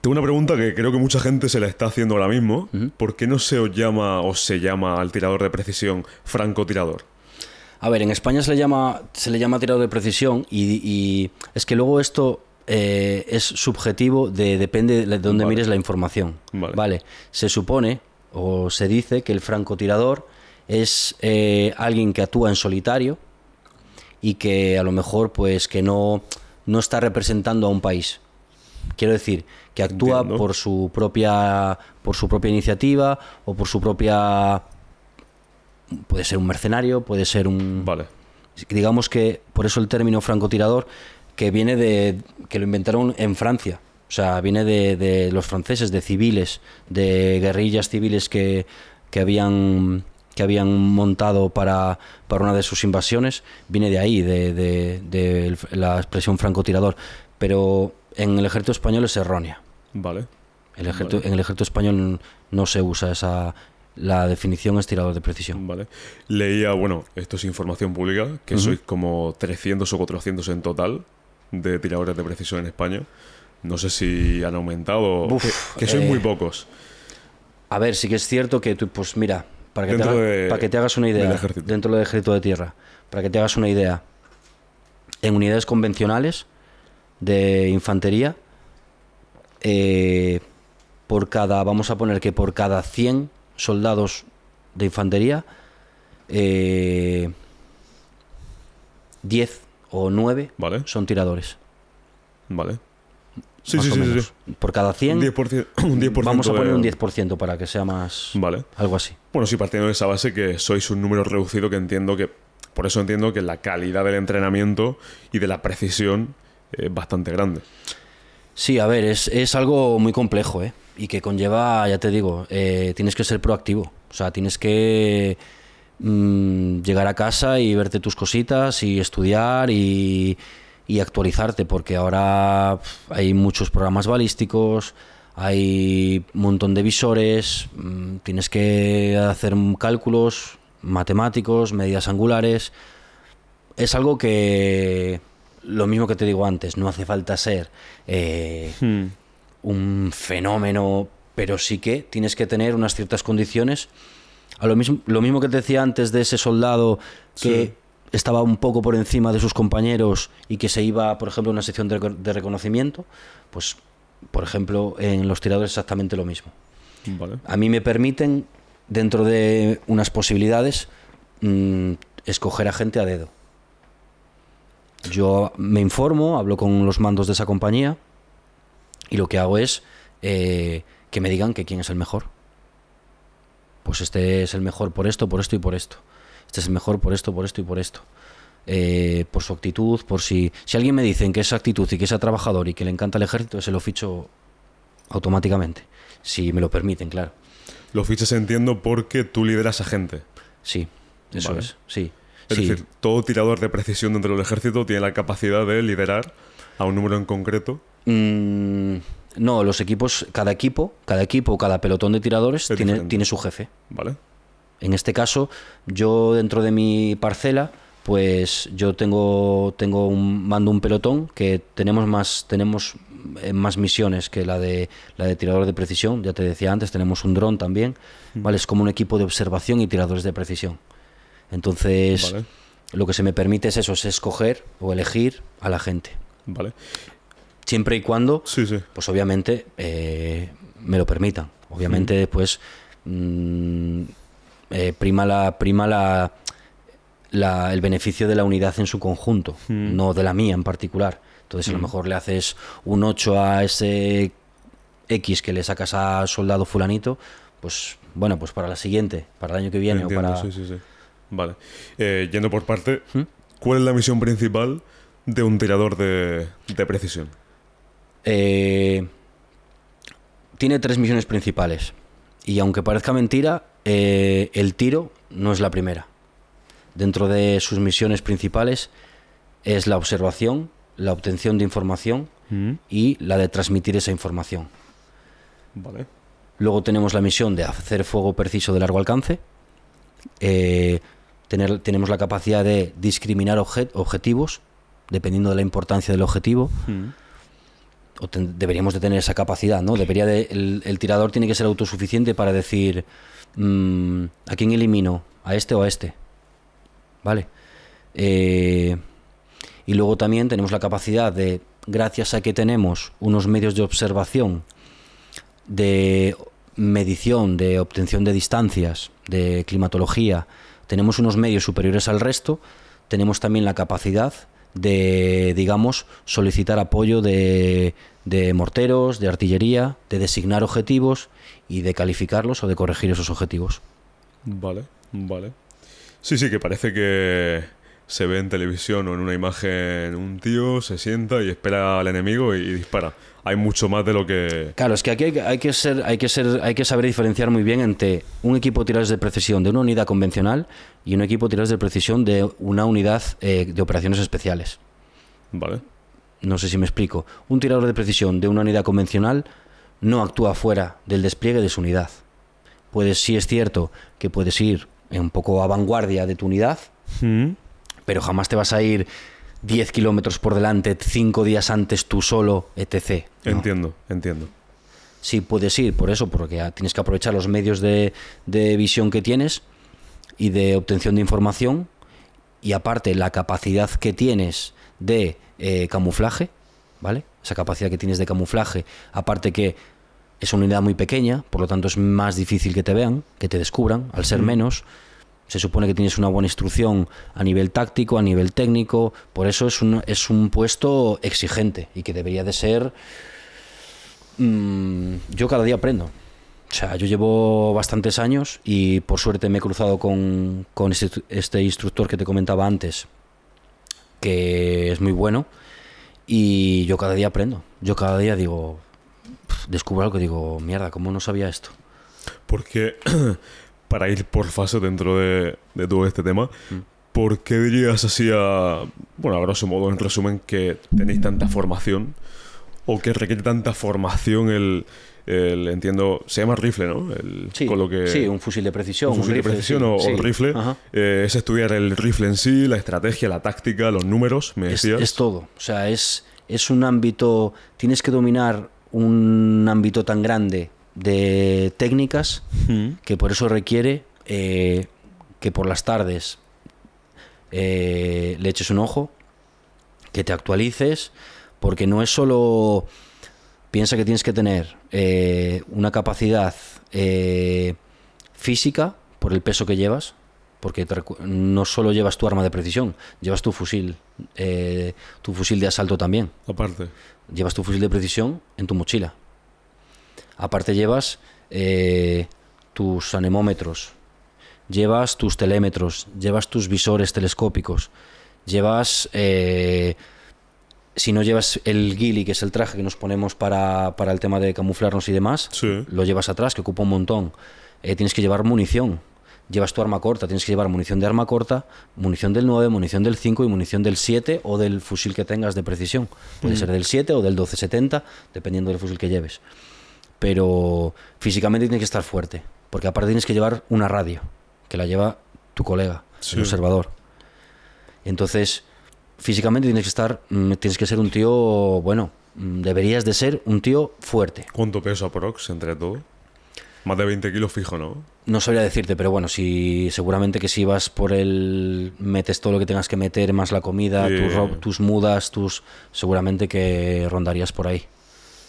Tengo una pregunta que creo que mucha gente se la está haciendo ahora mismo. ¿Por qué no se os llama o se llama al tirador de precisión francotirador? A ver, en España se le llama, se le llama tirador de precisión y, es que luego esto eh, es subjetivo, de, depende de dónde mires la información. Vale. Se supone o se dice que el francotirador es eh, alguien que actúa en solitario y que a lo mejor pues que no, no está representando a un país Quiero decir, que actúa por su propia por su propia iniciativa o por su propia puede ser un mercenario, puede ser un Vale. Digamos que por eso el término francotirador que viene de que lo inventaron en Francia. O sea, viene de, los franceses, de civiles, de guerrillas civiles que, que habían que habían montado para, para, una de sus invasiones viene de ahí, de, de, de la expresión francotirador. Pero en el ejército español es errónea. Vale. El En el ejército español no se usa esa, la definición es tirador de precisión. Vale. Leía, bueno, esto es información pública, que soy sois como 300 o 400 en total de tiradores de precisión en España. No sé si han aumentado, que, sois muy eh, pocos. A ver, sí que es cierto que tú, pues mira, para que, te, hagas una idea, dentro del ejército de tierra, para que te hagas una idea, en unidades convencionales de infantería, eh, por cada, vamos a poner que por cada 100 soldados de infantería, 10 eh, o 9 son tiradores. Vale. Sí, sí, sí, Por cada 100, vamos a poner un 10% para que sea más. Vale. Algo así. Bueno, si partiendo de esa base que sois un número reducido que entiendo que. Por eso entiendo que la calidad del entrenamiento y de la precisión bastante grande. Sí, a ver, es, algo muy complejo ¿eh? y que conlleva, ya te digo, eh, tienes que ser proactivo. O sea, tienes que mm, llegar a casa y verte tus cositas y estudiar y, y actualizarte, porque ahora hay muchos programas balísticos, hay un montón de visores, mm, tienes que hacer cálculos matemáticos, medidas angulares. Es algo que lo mismo que te digo antes, no hace falta ser eh, hmm. un fenómeno, pero sí que tienes que tener unas ciertas condiciones. A lo, mismo, lo mismo que te decía antes de ese soldado que estaba un poco por encima de sus compañeros y que se iba, por ejemplo, a una sección de, reconocimiento, pues, por ejemplo, en los tiradores exactamente lo mismo. A mí me permiten, dentro de unas posibilidades, mm, escoger a gente a dedo. Yo me informo, hablo con los mandos de esa compañía y lo que hago es eh, que me digan que quién es el mejor. Pues este es el mejor por esto, por esto y por esto. Este es el mejor por esto, por esto y por esto. Eh, por su actitud, por si... Si alguien me dice que es actitud y que es trabajador y que le encanta el ejército, se lo ficho automáticamente. Si me lo permiten, claro. Lo fichas entiendo porque tú lideras a gente. Sí, eso es, sí. Es decir, todo tirador de precisión dentro del ejército tiene la capacidad de liderar a un número en concreto. Mm, no, los equipos, cada equipo, cada equipo, cada pelotón de tiradores tiene, tiene, su jefe. Vale. En este caso, yo dentro de mi parcela, pues yo tengo, tengo un, mando un pelotón que tenemos más, tenemos eh, más misiones que la de la de tirador de precisión. Ya te decía antes, tenemos un dron también. ¿vale? Es como un equipo de observación y tiradores de precisión. Entonces, lo que se me permite es eso, es escoger o elegir a la gente. Vale. Siempre y cuando, pues obviamente, eh, me lo permitan. Obviamente, después mm, eh, prima la. Prima la, el beneficio de la unidad en su conjunto, no de la mía en particular. Entonces, a lo mejor le haces un 8 a ese X que le sacas a soldado fulanito, pues bueno, pues para la siguiente, para el año que viene o para... Vale. Eh, yendo por parte, ¿Mm? ¿cuál es la misión principal de un tirador de, precisión? Eh, tiene tres misiones principales. Y aunque parezca mentira, eh, el tiro no es la primera. Dentro de sus misiones principales es la observación, la obtención de información mm. y la de transmitir esa información. Vale. Luego tenemos la misión de hacer fuego preciso de largo alcance. Eh, tenemos la capacidad de discriminar objetivos, dependiendo de la importancia del objetivo. Mm. deberíamos de tener esa capacidad, ¿no? Debería de, el, tirador tiene que ser autosuficiente para decir mm, a quién elimino, a este o a este. ¿Vale? Eh, y luego también tenemos la capacidad de, gracias a que tenemos unos medios de observación, de medición, de obtención de distancias, de climatología, tenemos unos medios superiores al resto, tenemos también la capacidad de, digamos, solicitar apoyo de, de morteros, de artillería, de designar objetivos y de calificarlos o de corregir esos objetivos. Vale, vale. Sí, sí, que parece que se ve en televisión o en una imagen un tío, se sienta y espera al enemigo y, dispara. Hay mucho más de lo que... Claro, es que aquí hay, que ser, hay, que ser, hay que saber diferenciar muy bien entre un equipo de tiradores de precisión de una unidad convencional y un equipo de tiradores de precisión de una unidad eh, de operaciones especiales. Vale. No sé si me explico. Un tirador de precisión de una unidad convencional no actúa fuera del despliegue de su unidad. Puedes, sí es cierto que puedes ir un poco a vanguardia de tu unidad, mm pero jamás te vas a ir 10 kilómetros por delante, 5 días antes tú solo, etc. Entiendo, entiendo. Sí, puedes ir por eso, porque tienes que aprovechar los medios de, visión que tienes y de obtención de información y aparte la capacidad que tienes de eh, camuflaje, ¿vale? Esa capacidad que tienes de camuflaje, aparte que es una unidad muy pequeña, por lo tanto es más difícil que te vean, que te descubran, al ser menos. Se supone que tienes una buena instrucción a nivel táctico, a nivel técnico, por eso es un, es un puesto exigente y que debería de ser... Mm, yo cada día aprendo. O sea, yo llevo bastantes años y por suerte me he cruzado con, con este, este instructor que te comentaba antes, que es muy bueno. Y yo cada día aprendo. Yo cada día digo, descubro algo y digo, mierda, ¿cómo no sabía esto? Porque eh, para ir por fase dentro de, todo este tema, mm. ¿por qué dirías así a, bueno, a grosso modo, en resumen, que tenéis tanta formación o que requiere tanta formación el, el entiendo, se llama rifle, ¿no? El, sí, lo que, sí, un fusil de precisión. Un fusil rifle, de precisión o, rifle. Eh, es estudiar el rifle en sí, la estrategia, la táctica, los números, me decías. Es, todo. O sea, es, es un ámbito, tienes que dominar un ámbito tan grande de técnicas que por eso requiere eh, que por las tardes eh, le eches un ojo, que te actualices, porque no es solo... Piensa que tienes que tener eh, una capacidad física por el peso que llevas, porque no solo llevas tu arma de precisión, llevas tu fusil, tu fusil de asalto también. Aparte. Llevas tu fusil de precisión en tu mochila. Aparte llevas eh, tus anemómetros, llevas tus telémetros, llevas tus visores telescópicos, llevas... Eh, si no llevas el ghillie, que es el traje que nos ponemos para, para el tema de camuflarnos y demás, lo llevas atrás, que ocupa un montón. Eh, tienes que llevar munición. Llevas tu arma corta, tienes que llevar munición de arma corta, munición del 9, munición del 5 y munición del 7 o del fusil que tengas de precisión. Puede mm. ser del 7 o del 1270, dependiendo del fusil que lleves pero físicamente tienes que estar fuerte, porque aparte tienes que llevar una radio, que la lleva tu colega, el observador. Entonces, físicamente tienes que estar, mm, tienes que ser un tío, bueno, mm, deberías de ser un tío fuerte. ¿Cuánto peso Prox entre todo? Más de 20 kilos fijo, ¿no? No sabría decirte, pero bueno, si seguramente que si vas por el. metes todo lo que tengas que meter, más la comida, tus, tus mudas, tus. seguramente que rondarías por ahí.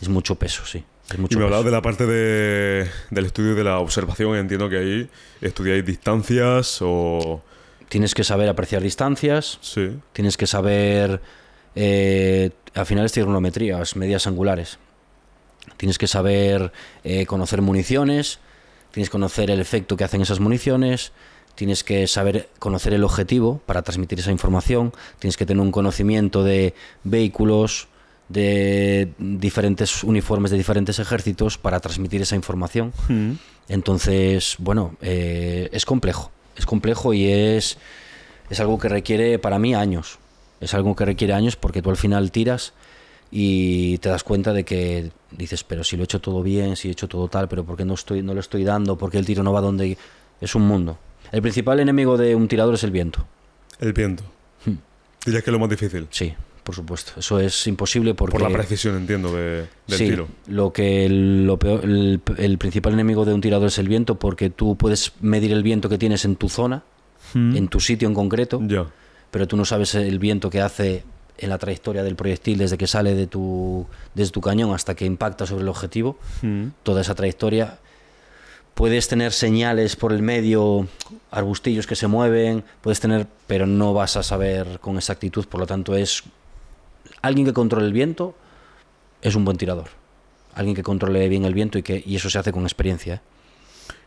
Es mucho peso, sí y me hablabas de la parte de, del estudio de la observación. Entiendo que ahí estudiáis distancias o. Tienes que saber apreciar distancias. Sí. Tienes que saber. Eh, al final es medias angulares. Tienes que saber eh, conocer municiones. Tienes que conocer el efecto que hacen esas municiones. Tienes que saber conocer el objetivo para transmitir esa información. Tienes que tener un conocimiento de vehículos, de diferentes uniformes de diferentes ejércitos para transmitir esa información. Hmm. Entonces, bueno, eh, es complejo, es complejo y es, es algo que requiere para mí años. Es algo que requiere años porque tú al final tiras y te das cuenta de que dices, pero si lo he hecho todo bien, si he hecho todo tal, pero ¿por qué no, estoy, no lo estoy dando? ¿Por qué el tiro no va donde...? Es un mundo. El principal enemigo de un tirador es el viento. El viento. y hmm. Dirías que es lo más difícil. Sí, por supuesto. Eso es imposible Por la precisión, entiendo, de, del tiro. Lo que el, principal enemigo de un tirador es el viento porque tú puedes medir el viento que tienes en tu zona, hmm. en tu sitio en concreto, pero tú no sabes el viento que hace en la trayectoria del proyectil desde que sale de tu, desde tu cañón hasta que impacta sobre el objetivo. Hmm. Toda esa trayectoria puedes tener señales por el medio, arbustillos que se mueven, puedes tener, pero no vas a saber con exactitud, por lo tanto es Alguien que controle el viento es un buen tirador. Alguien que controle bien el viento y, que, eso se hace con experiencia. ¿eh?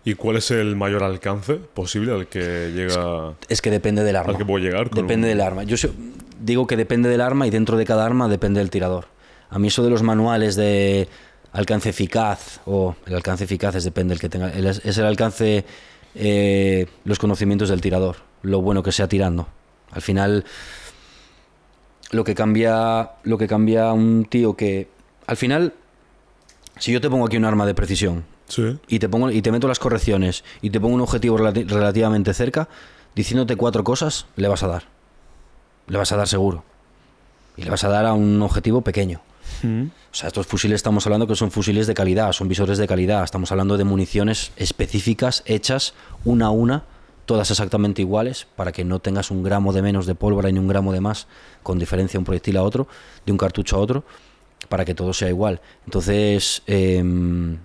¿Y cuál es el mayor alcance posible al que llega? Es, que depende del arma. Al que puede llegar. depende del arma. Yo digo que depende del arma y dentro de cada arma depende del tirador. A mí eso de los manuales de alcance eficaz o el alcance eficaz es depende que tenga. El, es el alcance, eh, los conocimientos del tirador, lo bueno que sea tirando. Al final lo que cambia, lo que cambia un tío que al final, si yo te pongo aquí un arma de precisión y te pongo y te meto las correcciones y te pongo un objetivo relativamente cerca, diciéndote cuatro cosas, le vas a dar, le vas a dar seguro y le vas a dar a un objetivo pequeño. Mm. O sea, estos fusiles estamos hablando que son fusiles de calidad, son visores de calidad, estamos hablando de municiones específicas hechas una a una todas exactamente iguales para que no tengas un gramo de menos de pólvora ni un gramo de más con diferencia de un proyectil a otro, de un cartucho a otro, para que todo sea igual. Entonces, em,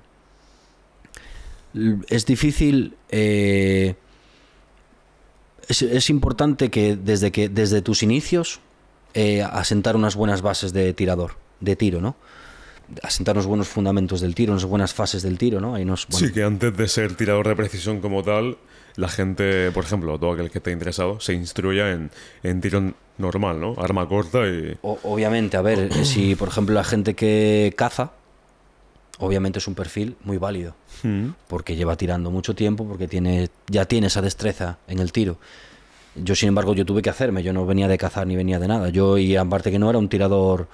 es difícil... Eh, es, importante que desde, que desde tus inicios eh, asentar unas buenas bases de tirador, de tiro, ¿no? asentar unos buenos fundamentos del tiro, unas buenas fases del tiro, ¿no? ...ahí Sí, que antes de ser tirador de precisión como tal, la gente, por ejemplo, todo aquel que esté interesado, se instruya en, en tiro normal, ¿no? Arma corta y... obviamente, a ver, si por ejemplo la gente que caza, obviamente es un perfil muy válido, mm. porque lleva tirando mucho tiempo, porque tiene, ya tiene esa destreza en el tiro. Yo, sin embargo, yo tuve que hacerme, yo no venía de cazar ni venía de nada. Yo, y aparte que no era un tirador,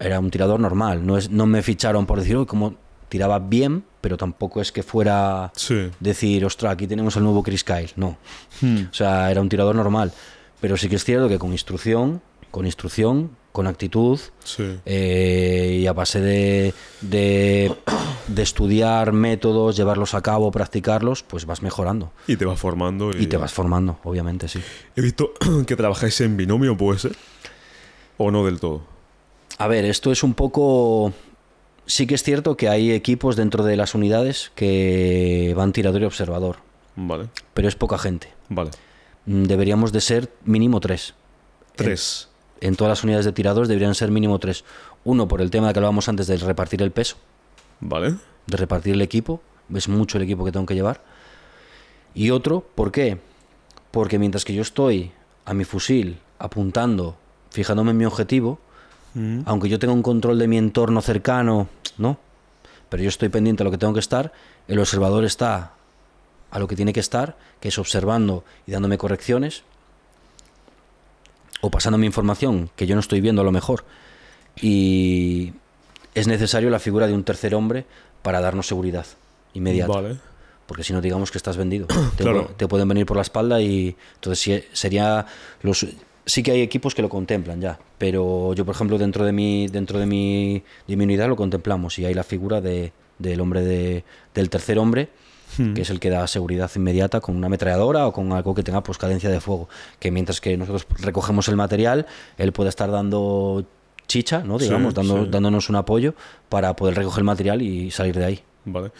era un tirador normal, no, es, no me ficharon por decir, uy, como tiraba bien, pero tampoco es que fuera decir, ostra, aquí tenemos el nuevo Chris Kyle. No. Hmm. O sea, era un tirador normal. Pero sí que es cierto que con instrucción, con instrucción, con actitud eh, y a base de, estudiar métodos, llevarlos a cabo, practicarlos, pues vas mejorando. Y te vas formando. Y, y te vas formando, obviamente, sí. He visto que trabajáis en binomio, ¿puede ser? ¿O no del todo? A ver, esto es un poco sí que es cierto que hay equipos dentro de las unidades que van tirador y observador. Vale. Pero es poca gente. Vale. Mm, deberíamos de ser mínimo tres. Tres. En, todas las unidades de tiradores deberían ser mínimo tres. Uno, por el tema que hablábamos antes de repartir el peso. Vale. De repartir el equipo. Es mucho el equipo que tengo que llevar. Y otro, ¿por qué? Porque mientras que yo estoy a mi fusil apuntando, fijándome en mi objetivo, aunque yo tenga un control de mi entorno cercano, ¿no? Pero yo estoy pendiente a lo que tengo que estar, el observador está a lo que tiene que estar, que es observando y dándome correcciones, o pasándome información que yo no estoy viendo a lo mejor. Y es necesario la figura de un tercer hombre para darnos seguridad inmediata. Porque si no, digamos que estás vendido. Te, pueden venir por la espalda y entonces sería los, sí que hay equipos que lo contemplan ya, pero yo, por ejemplo, dentro de mi, dentro de mi, de unidad lo contemplamos y hay la figura del hombre del tercer hombre, hmm. que es el que da seguridad inmediata con una ametralladora o con algo que tenga pues, cadencia de fuego, que mientras que nosotros recogemos el material, él puede estar dando chicha, ¿no? digamos, dándonos un apoyo para poder recoger el material y salir de ahí. Vale.